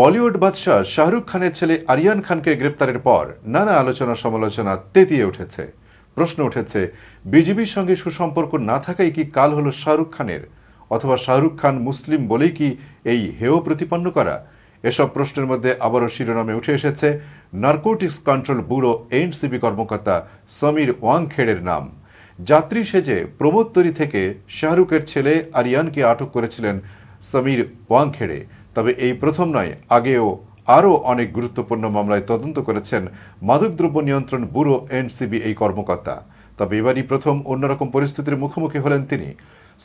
বলিউড বাদশাহ শাহরুখ খানের ছেলে আরিয়ান খানকে গ্রেপ্তারের পর নানা আলোচনা সমালোচনা তেতিয়ে উঠেছে প্রশ্ন উঠেছে বিজেপির সঙ্গে সুসম্পর্ক না থাকাই কি কাল হল শাহরুখ খানের অথবা শাহরুখ খান মুসলিম বলেই কি এই হেয় প্রতিপন্ন করা এসব প্রশ্নের মধ্যে আবারও শিরোনামে উঠে এসেছে নার্কোটিক্স কন্ট্রোল ব্যুরো এনসিবি কর্মকর্তা সমীর ওয়াংখেড়ের নাম যাত্রী সেজে প্রমোদ থেকে শাহরুখের ছেলে আরিয়ানকে আটক করেছিলেন সমীর ওয়াংখেড়ে তবে এই প্রথম নয় আগেও আরও অনেক গুরুত্বপূর্ণ মামলায় তদন্ত করেছেন মাদকদ্রব্য নিয়ন্ত্রণ ব্যুরো এনসিবি এই কর্মকর্তা তবে এবারই প্রথম অন্যরকম পরিস্থিতির মুখোমুখি হলেন তিনি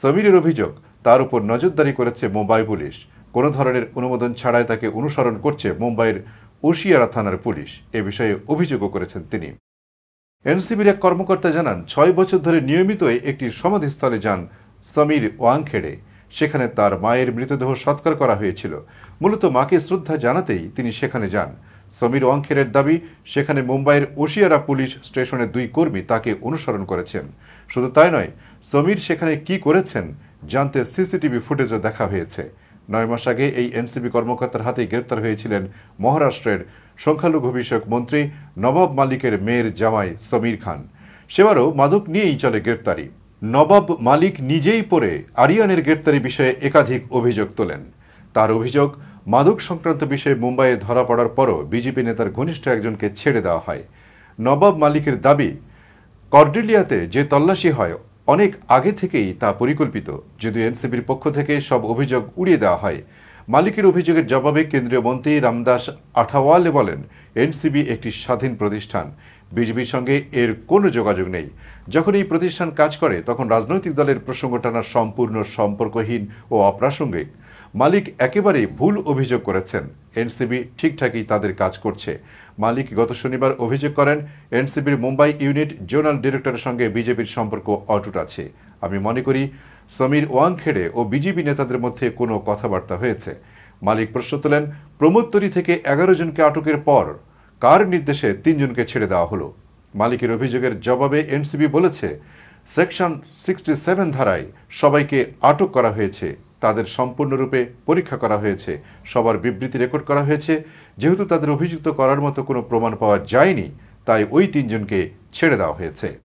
সমীরের অভিযোগ তার উপর নজরদারি করেছে মুম্বাই পুলিশ কোনো ধরনের অনুমোদন ছাড়াই তাকে অনুসরণ করছে মুম্বাইয়ের ওশিয়ারা থানার পুলিশ এ বিষয়ে অভিযোগও করেছেন তিনি এনসিবির এক কর্মকর্তা জানান ছয় বছর ধরে নিয়মিতই একটি সমাধিস্থলে যান সমীর ওয়াংখেড়ে সেখানে তার মায়ের মৃতদেহ সৎকার করা হয়েছিল মূলত মাকে শ্রদ্ধা জানাতেই তিনি সেখানে যান সমীর অংখেরের দাবি সেখানে মুম্বাইয়ের ওশিয়ারা পুলিশ স্টেশনের দুই কর্মী তাকে অনুসরণ করেছেন শুধু তাই নয় সমীর সেখানে কি করেছেন জানতে সিসিটিভি ফুটেজও দেখা হয়েছে নয় মাস আগে এই এনসিপি কর্মকর্তার হাতে গ্রেপ্তার হয়েছিলেন মহারাষ্ট্রের সংখ্যালঘু বিষয়ক মন্ত্রী নবাব মালিকের মেয়ের জামাই সমীর খান সেবারও মাদক নিয়েই চলে গ্রেপ্তারি নবাব মালিক নিজেই পরে আরিয়ানের গ্রেপ্তারি বিষয়ে একাধিক অভিযোগ তোলেন তার অভিযোগ মাদক সংক্রান্ত বিষয়ে মুম্বাইয়ে ধরা পড়ার পরও বিজেপি নেতার ঘনিষ্ঠ একজনকে ছেড়ে দেওয়া হয় নবাব মালিকের দাবি কর্ডেলিয়াতে যে তল্লাশি হয় অনেক আগে থেকেই তা পরিকল্পিত যদিও এনসিপির পক্ষ থেকে সব অভিযোগ উড়িয়ে দেওয়া হয় মালিকের অভিযোগের জবাবে কেন্দ্রীয় মন্ত্রী রামদাস আঠাওয়ালে বলেন এনসিবি একটি স্বাধীন প্রতিষ্ঠান বিজেপির সঙ্গে এর কোনো যোগাযোগ নেই যখন এই প্রতিষ্ঠান কাজ করে তখন রাজনৈতিক দলের প্রসঙ্গ টানা সম্পূর্ণ সম্পর্কহীন ও অপ্রাসঙ্গিক মালিক একেবারেই ভুল অভিযোগ করেছেন এনসিবি ঠিকঠাকই তাদের কাজ করছে মালিক গত শনিবার অভিযোগ করেন এনসিবির মুম্বাই ইউনিট জোনাল ডিরেক্টরের সঙ্গে বিজেপির সম্পর্ক অটুট আছে আমি মনে করি সমীর ওয়াংখেড়ে ও বিজেপি নেতাদের মধ্যে কোনো কথাবার্তা হয়েছে মালিক প্রশ্ন তোলেন প্রমোদতরী থেকে এগারো জনকে আটকের পর কার নির্দেশে তিনজনকে ছেড়ে দেওয়া হলো মালিকের অভিযোগের জবাবে এনসিবি বলেছে সেকশন সিক্সটি সেভেন ধারায় সবাইকে আটক করা হয়েছে তাদের সম্পূর্ণরূপে পরীক্ষা করা হয়েছে সবার বিবৃতি রেকর্ড করা হয়েছে যেহেতু তাদের অভিযুক্ত করার মতো কোনো প্রমাণ পাওয়া যায়নি তাই ওই তিনজনকে ছেড়ে দেওয়া হয়েছে